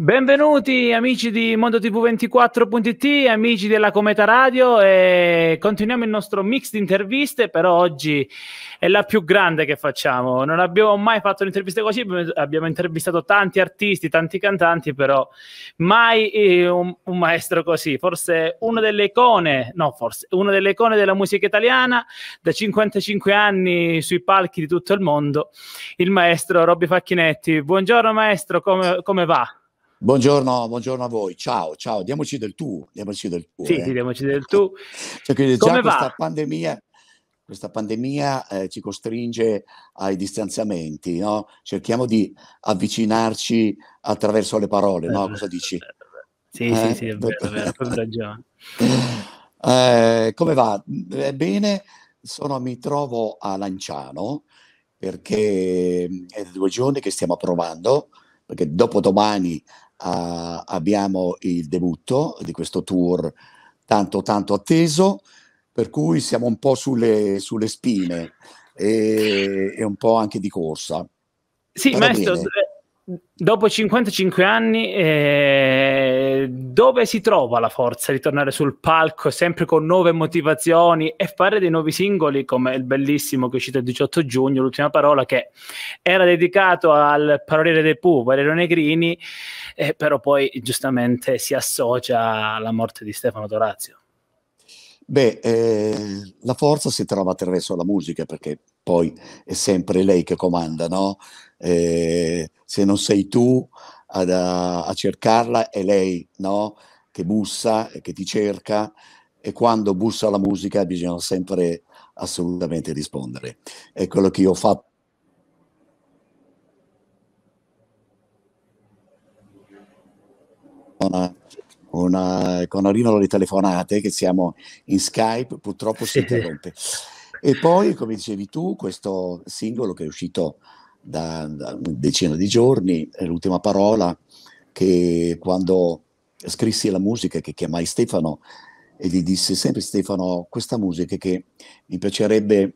Benvenuti amici di MondoTV24.it, amici della Cometa Radio e continuiamo il nostro mix di interviste, però oggi è la più grande che facciamo. Non abbiamo mai fatto un'intervista così, abbiamo intervistato tanti artisti, tanti cantanti, però mai eh, un, un maestro così. Forse una delle icone, no forse, una delle icone della musica italiana da 55 anni sui palchi di tutto il mondo, il maestro Robby Facchinetti. Buongiorno maestro, come, come va? Buongiorno, buongiorno, a voi, ciao, ciao, diamoci del tu, diamoci del tu. Sì, eh. sì diamoci del tu. Cioè, quindi Come già va? questa pandemia, questa pandemia eh, ci costringe ai distanziamenti, no? cerchiamo di avvicinarci attraverso le parole, no? cosa dici? Sì, eh? sì, sì, è vero, è vero, hai ragione. Eh, come va? Bene, sono, mi trovo a Lanciano perché è due giorni che stiamo provando perché dopo domani Uh, abbiamo il debutto di questo tour tanto tanto atteso, per cui siamo un po' sulle, sulle spine e, e, un po' anche di corsa. Sì, Vada maestro, bene. Eh, Dopo 55 anni, eh, dove si trova la forza di tornare sul palco sempre con nuove motivazioni e fare dei nuovi singoli come il bellissimo che è uscito il 18 giugno, l'ultima parola che era dedicato al paroliere dei Pooh, Valerio Negrini, eh, però poi giustamente si associa alla morte di Stefano Dorazio? Beh, eh, la forza si trova attraverso la musica perché poi è sempre lei che comanda, no? eh, se non sei tu ad, a, a, cercarla, è lei no? che bussa e che ti cerca e quando bussa la musica bisogna sempre assolutamente rispondere. È quello che io ho fatto. Una, una, con arrivano le telefonate che siamo in Skype, purtroppo si interrompe. E poi, come dicevi tu, questo singolo che è uscito da, da un decina di giorni, l'ultima parola che quando scrissi la musica che chiamai Stefano e gli disse sempre Stefano questa musica che mi piacerebbe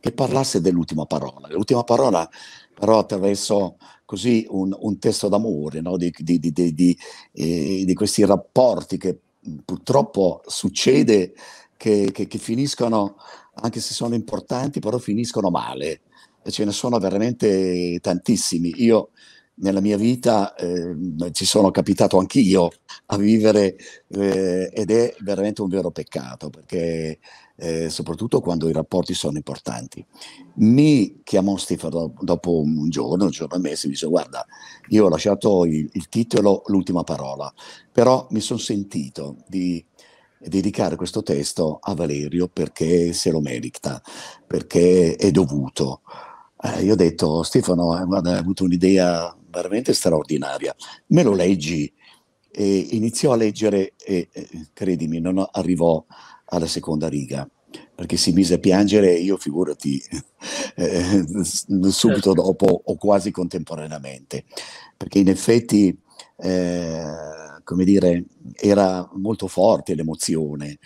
che parlasse dell'ultima parola. L'ultima parola però attraverso così un, un testo d'amore, no? di, di, di, eh, di, questi rapporti che purtroppo succede che, che, che, finiscono, anche se sono importanti, però finiscono male ce ne sono veramente tantissimi. Io nella mia vita eh, ci sono capitato anch'io a vivere eh, ed è veramente un vero peccato perché eh, soprattutto quando i rapporti sono importanti. Mi chiamò Stefano dopo un giorno, un giorno e mese, mi dice guarda, io ho lasciato il, il titolo L'ultima parola, però mi sono sentito di dedicare questo testo a Valerio perché se lo merita, perché è dovuto. Eh, io ho detto, Stefano, eh, guarda, hai avuto un'idea veramente straordinaria, me lo leggi? E iniziò a leggere e, eh, credimi, non arrivò alla seconda riga, perché si mise a piangere e io, figurati, eh, subito certo. dopo o quasi contemporaneamente, perché in effetti, eh, come dire, era molto forte l'emozione.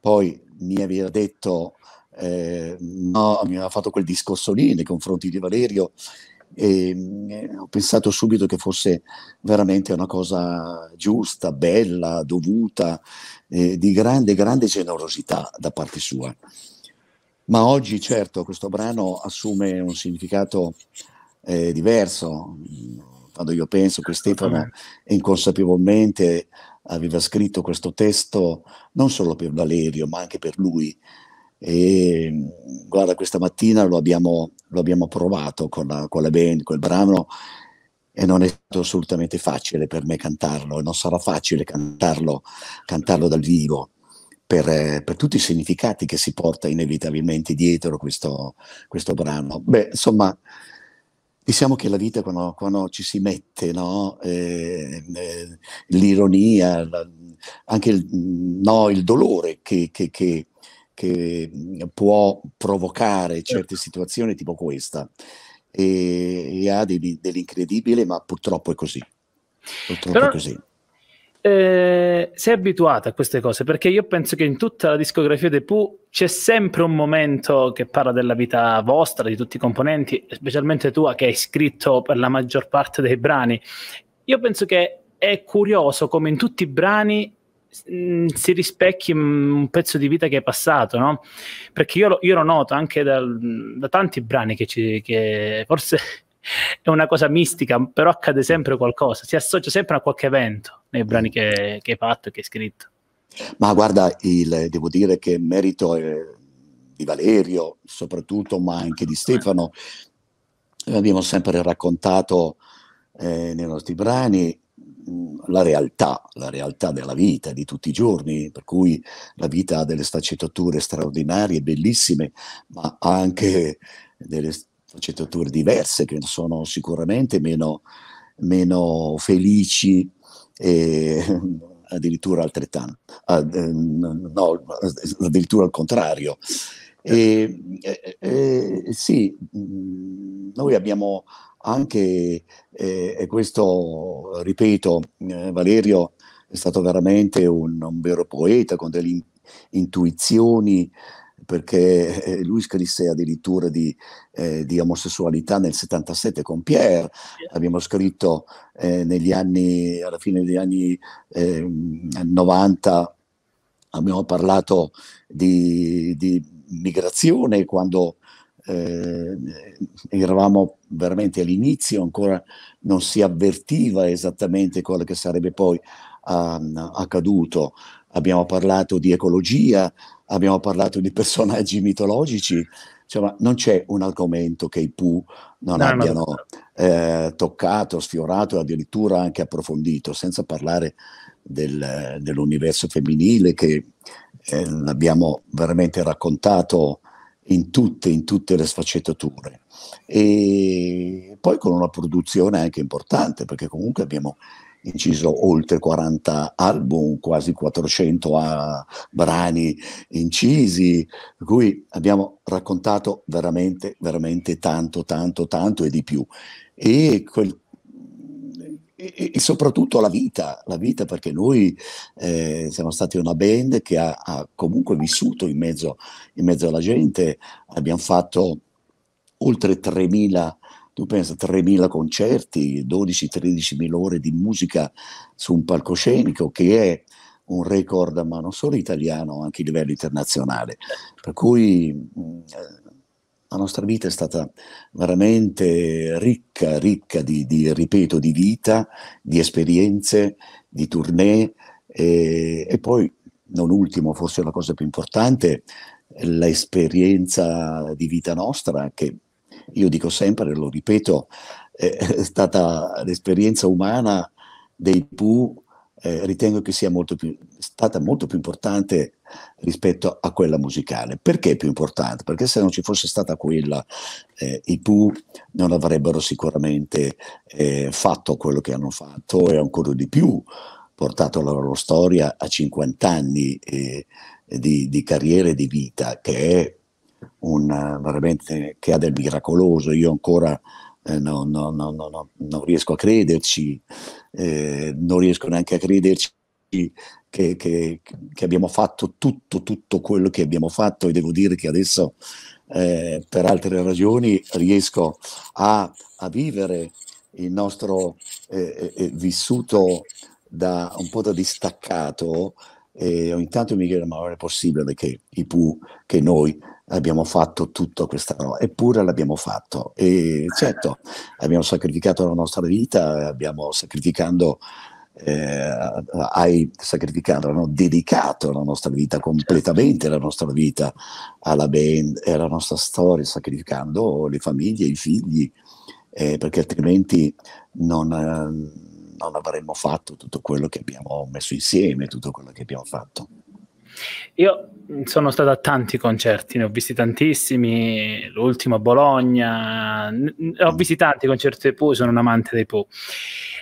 Poi mi aveva detto eh, no, mi aveva fatto quel discorso lì nei confronti di Valerio e eh, ho pensato subito che fosse veramente una cosa giusta, bella, dovuta, eh, di grande, grande generosità da parte sua. Ma oggi certo questo brano assume un significato eh, diverso. Quando io penso che Stefano inconsapevolmente aveva scritto questo testo non solo per Valerio, ma anche per lui, e guarda, questa mattina lo abbiamo, lo abbiamo provato con la, con la band, quel brano, e non è stato assolutamente facile per me cantarlo, e non sarà facile cantarlo, cantarlo dal vivo. Per, per, tutti i significati che si porta inevitabilmente dietro questo, questo brano. Beh, insomma, diciamo che la vita quando, quando ci si mette, no? eh, eh, l'ironia, la, anche il, no, il dolore che, che, che, che mhmm, può provocare certe certo. situazioni tipo questa e, e ha degli, dell'incredibile, ma purtroppo è così. Purtroppo Però... è così. Eh, sei abituato a queste cose perché io penso che in tutta la discografia dei Pooh c'è sempre un momento che parla della vita vostra, di tutti i componenti, specialmente tua che hai scritto per la maggior parte dei brani. Io penso che è curioso come in tutti i brani Mm, si rispecchi mm, un pezzo di vita che è passato, no? Perché io lo, io lo noto anche dal, da tanti brani che, ci, che forse è una cosa mistica, però accade sempre qualcosa, si associa sempre a qualche evento nei brani che, che hai fatto, che hai scritto. Ma guarda, il, devo dire che merito eh, di Valerio, soprattutto, ma anche di Stefano, abbiamo sempre raccontato eh, nei nostri brani la realtà, la realtà della vita di tutti i giorni, per cui la vita ha delle sfaccettature straordinarie, bellissime, ma anche delle sfaccettature diverse che sono sicuramente meno, meno felici e addirittura altrettanto, ad, ehm, no, addirittura al contrario. E, e, e, sì, noi abbiamo anche, eh, e questo ripeto, eh, Valerio è stato veramente un, un vero poeta con delle in, intuizioni, perché eh, lui scrisse addirittura di, eh, di, omosessualità nel 77 con Pierre, abbiamo scritto eh, negli anni, alla fine degli anni eh, 90, abbiamo parlato di, di migrazione quando eh, eravamo veramente all'inizio, ancora non si avvertiva esattamente quello che sarebbe poi um, accaduto. Abbiamo parlato di ecologia, abbiamo parlato di personaggi mitologici, insomma non c'è un argomento che i Pooh non no, abbiano no. Eh, toccato, sfiorato e addirittura anche approfondito, senza parlare del, dell'universo femminile che eh, abbiamo veramente raccontato in tutte, in tutte le sfaccettature. E poi con una produzione anche importante, perché comunque abbiamo inciso oltre 40 album, quasi 400 a, ah, brani incisi, per cui abbiamo raccontato veramente, veramente tanto, tanto, tanto e di più. E quel e, e, soprattutto la vita, la vita perché noi eh, siamo stati una band che ha, ha comunque vissuto in mezzo, in mezzo, alla gente, abbiamo fatto oltre 3.000, tu pensa, 3.000 concerti, 12-13.000 ore di musica su un palcoscenico che è un record, ma non solo italiano, anche a livello internazionale. Per cui mh, mm, eh, la nostra vita è stata veramente ricca, ricca di, di ripeto, di vita, di esperienze, di tournée e, e poi, non ultimo, forse la cosa più importante, l'esperienza di vita nostra che io dico sempre, lo ripeto, è stata l'esperienza umana dei Pooh eh, ritengo che sia molto più, stata molto più importante rispetto a quella musicale. Perché è più importante? Perché se non ci fosse stata quella, eh, i Pooh non avrebbero sicuramente eh, fatto quello che hanno fatto e ancora di più portato la loro storia a 50 anni eh, di, di carriera e di vita, che è un, veramente che ha del miracoloso. Io ancora eh, no, no, no, non riesco a crederci, eh, non riesco neanche a crederci che, che, che, abbiamo fatto tutto, tutto quello che abbiamo fatto e devo dire che adesso eh, per altre ragioni riesco a, a vivere il nostro eh, eh, eh, vissuto da un po' da distaccato e ogni tanto mi chiedo ma non è possibile che i PU, che noi abbiamo fatto tutto questa roba, eppure l'abbiamo fatto e certo abbiamo sacrificato la nostra vita, abbiamo sacrificando eh, hai sacrificato, hanno dedicato la nostra vita, certo. completamente la nostra vita alla band e alla nostra storia, sacrificando le famiglie, i figli, eh, perché altrimenti non, non avremmo fatto tutto quello che abbiamo messo insieme, tutto quello che abbiamo fatto. Io sono stato a tanti concerti, ne ho visti tantissimi, l'ultimo a Bologna, ho mm. visti tanti concerti dei Pooh, sono un amante dei Pooh.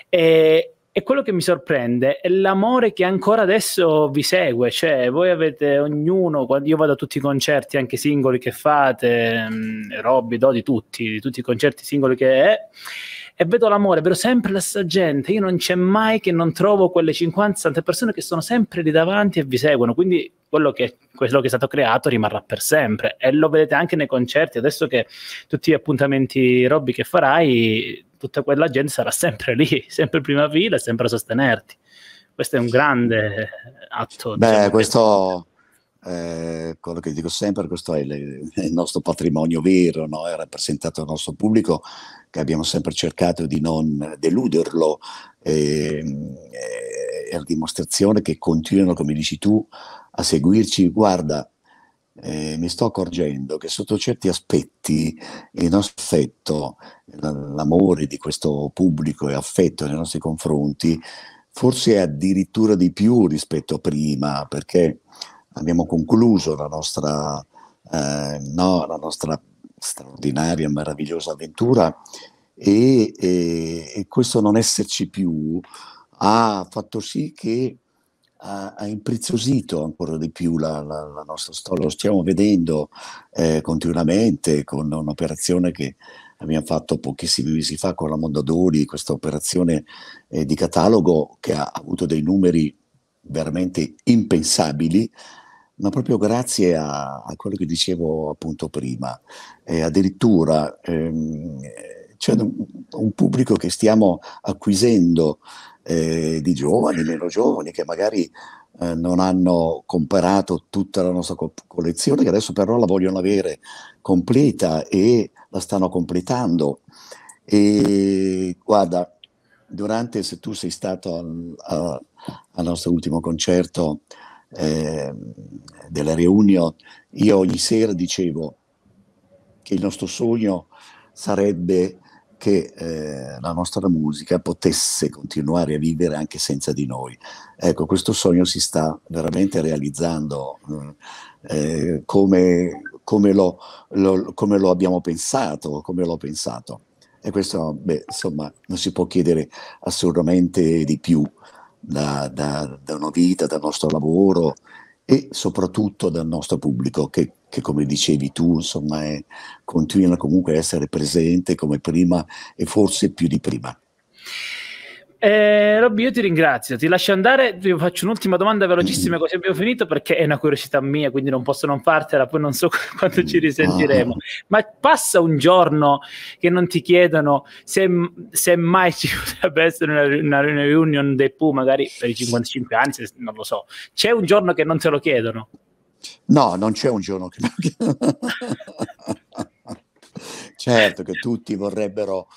E, e, quello che mi sorprende è l'amore che ancora adesso vi segue, cioè voi avete ognuno, io vado a tutti i concerti anche singoli che fate, Robby, Dodi, tutti, tutti i concerti singoli che è e vedo l'amore, vedo sempre la stessa gente, io non c'è mai che non trovo quelle 50-60 persone che sono sempre lì davanti e vi seguono, quindi quello che, quello che, è stato creato rimarrà per sempre e lo vedete anche nei concerti, adesso che tutti gli appuntamenti Robby che farai, tutta quella gente sarà sempre lì, sempre in prima fila, sempre a sostenerti. Questo è un grande atto. Beh, diciamo, questo... Eh, quello che dico sempre, questo è il, il nostro patrimonio vero, no? è rappresentato dal nostro pubblico che abbiamo sempre cercato di non deluderlo, ehm, eh, è la dimostrazione che continuano, come dici tu, a seguirci. Guarda, eh, mi sto accorgendo che sotto certi aspetti il nostro affetto, l'amore di questo pubblico e affetto nei nostri confronti, forse è addirittura di più rispetto a prima, perché abbiamo concluso la nostra, eh, no, la nostra straordinaria, meravigliosa avventura e, e, e questo non esserci più ha fatto sì che ha, ha impreziosito ancora di più la, la, la nostra storia, lo stiamo vedendo eh, continuamente con un'operazione che abbiamo fatto pochissimi mesi fa con la Mondadori, questa operazione eh, di catalogo che ha avuto dei numeri veramente impensabili, ma proprio grazie a, a quello che dicevo appunto prima. Eh, addirittura ehm, c'è un, un, pubblico che stiamo acquisendo eh, di giovani, meno giovani, che magari eh, non hanno comparato tutta la nostra collezione, che adesso però la vogliono avere completa e la stanno completando. E guarda, durante, se tu sei stato al, al nostro ultimo concerto, eh, della reunion, io ogni sera dicevo che il nostro sogno sarebbe che eh, la nostra musica potesse continuare a vivere anche senza di noi. Ecco, questo sogno si sta veramente realizzando eh, come, come, lo, lo, come, lo, abbiamo pensato, come l'ho pensato. E questo, beh, insomma, non si può chiedere assolutamente di più da, da, da una vita, dal nostro lavoro e soprattutto dal nostro pubblico che, che come dicevi tu insomma è, continua comunque a essere presente come prima e forse più di prima. Eh, Robby, io ti ringrazio, ti lascio andare, ti faccio un'ultima domanda velocissima così abbiamo finito perché è una curiosità mia, quindi non posso non fartela, poi non so quando ci risentiremo. Ah. Ma passa un giorno che non ti chiedono se, se mai ci potrebbe essere una, una reunion dei Pooh, magari per i 55 anni, se, non lo so. C'è un giorno che non te lo chiedono? No, non c'è un giorno che non lo chiedono. certo che tutti vorrebbero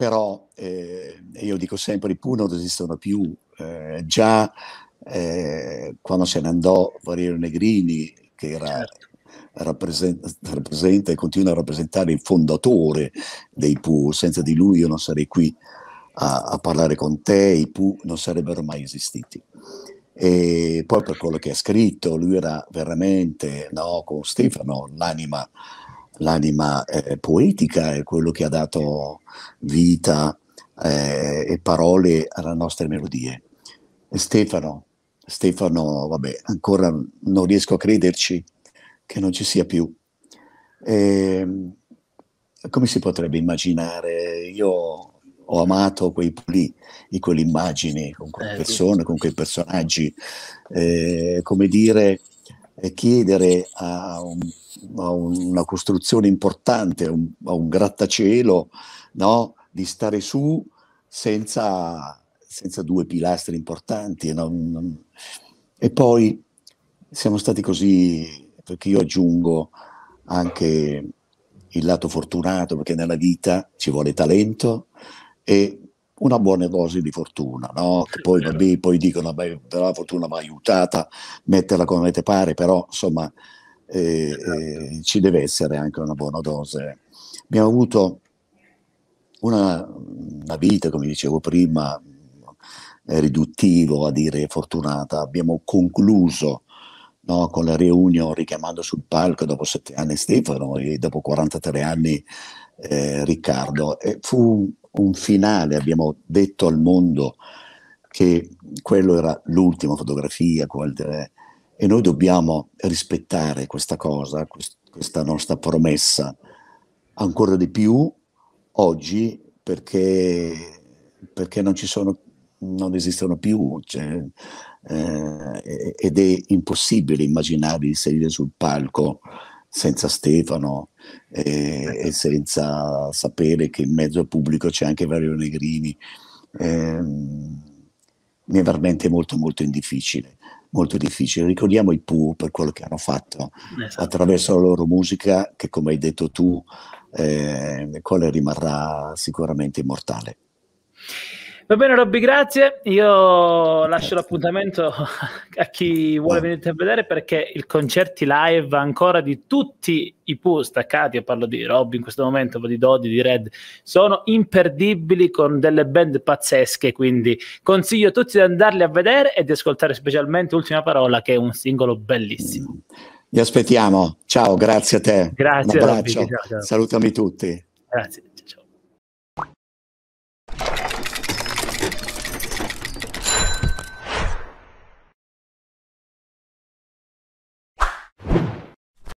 però eh, io dico sempre i Pooh non esistono più, eh, già eh, quando se ne andò Valerio Negrini, che era, certo. rappresenta, rappresenta, e continua a rappresentare il fondatore dei Pooh, senza di lui io non sarei qui a, a parlare con te, i Pooh non sarebbero mai esistiti. E poi per quello che ha scritto, lui era veramente no, con Stefano l'anima l'anima eh, poetica è quello che ha dato vita eh, e parole alle nostre melodie. E Stefano, Stefano, vabbè, ancora non riesco a crederci che non ci sia più. E, ehm, come si potrebbe immaginare? Io ho amato quei lì, di quelle immagini, con quelle eh, persone, con quei personaggi. Eh, come dire, chiedere a, un, a, una costruzione importante, a un, a un grattacielo, no? di stare su senza, senza due pilastri importanti. No? E poi siamo stati così, perché io aggiungo anche il lato fortunato, perché nella vita ci vuole talento e una buona dose di fortuna, no? che poi, vabbè, poi dicono che la fortuna va aiutata, metterla come te pare, però insomma eh, esatto. eh, ci deve essere anche una buona dose. Abbiamo avuto una, una vita, come dicevo prima, eh, riduttivo a dire fortunata, abbiamo concluso No, con la riunione richiamando sul palco dopo sette anni Stefano e dopo 43 anni eh, Riccardo. E fu un finale, abbiamo detto al mondo che quello era l'ultima fotografia e noi dobbiamo rispettare questa cosa, questa nostra promessa ancora di più oggi perché, perché non ci sono non esistono più cioè, eh, ed è impossibile immaginare di salire sul palco senza Stefano eh, e senza sapere che in mezzo al pubblico c'è anche Vario Negrini. Eh, mi è veramente molto molto difficile, molto difficile. Ricordiamo i Pooh per quello che hanno fatto esatto. attraverso la loro musica che come hai detto tu, eh, quale rimarrà sicuramente immortale. Va bene Robby, grazie. Io lascio l'appuntamento a chi vuole venire a vedere perché il concerti live ancora di tutti i pool staccati, io parlo di Robby in questo momento, di Dodi, di Red, sono imperdibili con delle band pazzesche, quindi consiglio a tutti di andarli a vedere e di ascoltare specialmente Ultima Parola che è un singolo bellissimo. Vi aspettiamo. Ciao, grazie a te. Grazie. Un abbraccio. Robby, ciao, ciao. Salutami tutti. Grazie.